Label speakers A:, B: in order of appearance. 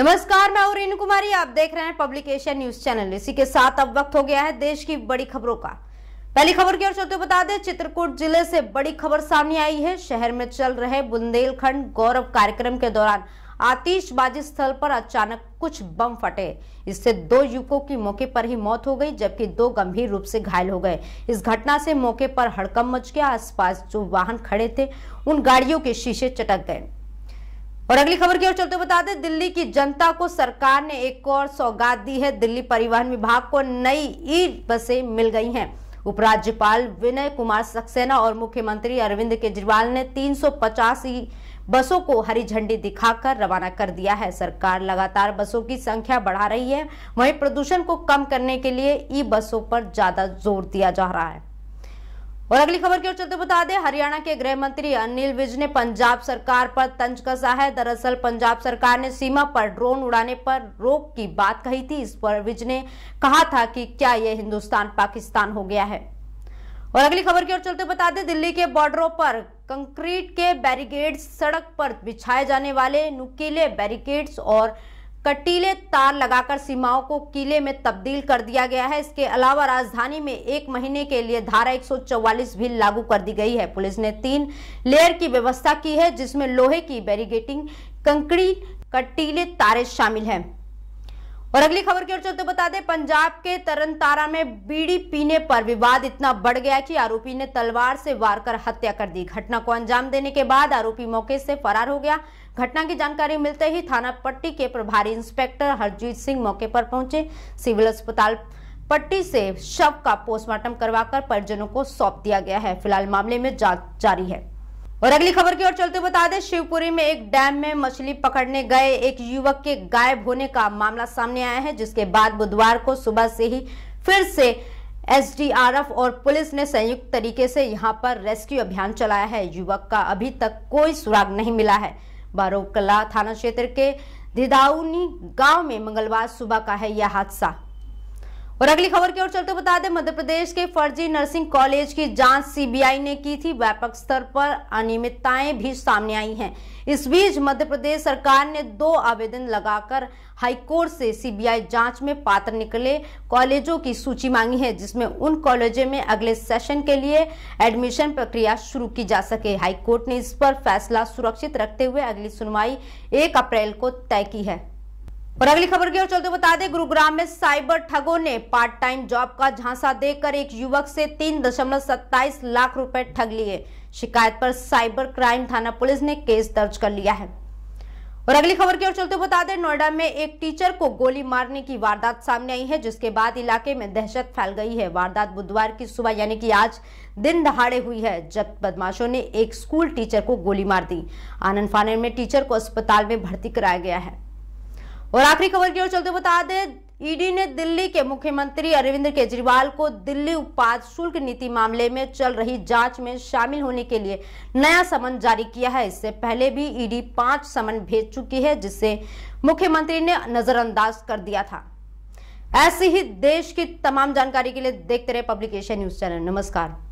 A: नमस्कार मैं और रेणु कुमारी आप देख रहे हैं पब्लिक एशिया न्यूज चैनल इसी के साथ अब वक्त हो गया है देश की बड़ी खबरों का पहली खबर की ओर चलते बता दें चित्रकूट जिले से बड़ी खबर सामने आई है शहर में चल रहे बुंदेलखंड गौरव कार्यक्रम के दौरान आतिशबाजी स्थल पर अचानक कुछ बम फटे इससे दो युवकों की मौके पर ही मौत हो गई जबकि दो गंभीर रूप से घायल हो गए इस घटना से मौके पर हड़कम मच गया आसपास जो वाहन खड़े थे उन गाड़ियों के शीशे चटक गए और अगली खबर की ओर चलते बता दें दिल्ली की जनता को सरकार ने एक और सौगात दी है दिल्ली परिवहन विभाग को नई ई बसें मिल गई हैं उपराज्यपाल विनय कुमार सक्सेना और मुख्यमंत्री अरविंद केजरीवाल ने तीन ई बसों को हरी झंडी दिखाकर रवाना कर दिया है सरकार लगातार बसों की संख्या बढ़ा रही है वहीं प्रदूषण को कम करने के लिए ई बसों पर ज्यादा जोर दिया जा रहा है और अगली खबर की ओर चलते बता दें हरियाणा के गृह मंत्री अनिल विज ने पंजाब सरकार पर तंज कसा है दरअसल पंजाब सरकार ने सीमा पर ड्रोन उड़ाने पर रोक की बात कही थी इस पर विज ने कहा था कि क्या यह हिंदुस्तान पाकिस्तान हो गया है और अगली खबर की ओर चलते बता दें दिल्ली के बॉर्डरों पर कंक्रीट के बैरिकेड्स सड़क पर बिछाए जाने वाले नुकीले बैरिकेड्स और कटीले तार लगाकर सीमाओं को किले में तब्दील कर दिया गया है इसके अलावा राजधानी में एक महीने के लिए धारा 144 भी लागू कर दी गई है पुलिस ने तीन लेयर की व्यवस्था की है जिसमें लोहे की बैरिगेटिंग कंकड़ी कटीले तारे शामिल हैं और अगली खबर की ओर चलते बता दें पंजाब के तरनतारा में बीड़ी पीने पर विवाद इतना बढ़ गया कि आरोपी ने तलवार से वार कर हत्या कर दी घटना को अंजाम देने के बाद आरोपी मौके से फरार हो गया घटना की जानकारी मिलते ही थाना पट्टी के प्रभारी इंस्पेक्टर हरजीत सिंह मौके पर पहुंचे सिविल अस्पताल पट्टी से शव का पोस्टमार्टम करवाकर परिजनों को सौंप दिया गया है फिलहाल मामले में जांच जारी है और अगली खबर की ओर चलते बता दें शिवपुरी में एक डैम में मछली पकड़ने गए एक युवक के गायब होने का मामला सामने आया है जिसके बाद बुधवार को सुबह से ही फिर से एसडीआरएफ और पुलिस ने संयुक्त तरीके से यहां पर रेस्क्यू अभियान चलाया है युवक का अभी तक कोई सुराग नहीं मिला है बारोकला थाना क्षेत्र के धिदाउनी गांव में मंगलवार सुबह का है यह हादसा और अगली खबर की ओर चलते बता दें मध्य प्रदेश के फर्जी नर्सिंग कॉलेज की जांच सीबीआई ने की थी व्यापक स्तर पर अनियमितताएं भी सामने आई हैं इस बीच मध्य प्रदेश सरकार ने दो आवेदन लगाकर हाईकोर्ट से सीबीआई जांच में पात्र निकले कॉलेजों की सूची मांगी है जिसमें उन कॉलेजों में अगले सेशन के लिए एडमिशन प्रक्रिया शुरू की जा सके हाईकोर्ट ने इस पर फैसला सुरक्षित रखते हुए अगली सुनवाई एक अप्रैल को तय की है और अगली खबर की ओर चलते बता दें गुरुग्राम में साइबर ठगों ने पार्ट टाइम जॉब का झांसा देकर एक युवक से तीन दशमलव सत्ताईस लाख रुपए ठग लिए शिकायत पर साइबर क्राइम थाना पुलिस ने केस दर्ज कर लिया है और अगली खबर की ओर चलते बता दें नोएडा में एक टीचर को गोली मारने की वारदात सामने आई है जिसके बाद इलाके में दहशत फैल गई है वारदात बुधवार की सुबह यानी कि आज दिन दहाड़े हुई है जब बदमाशों ने एक स्कूल टीचर को गोली मार दी आनंद फानन में टीचर को अस्पताल में भर्ती कराया गया है और आखिरी खबर की ओर चलते बता दें ईडी ने दिल्ली के मुख्यमंत्री अरविंद केजरीवाल को दिल्ली उत्पाद शुल्क नीति मामले में चल रही जांच में शामिल होने के लिए नया समन जारी किया है इससे पहले भी ईडी पांच समन भेज चुकी है जिसे मुख्यमंत्री ने नजरअंदाज कर दिया था ऐसी ही देश की तमाम जानकारी के लिए देखते रहे पब्लिकेशन न्यूज चैनल नमस्कार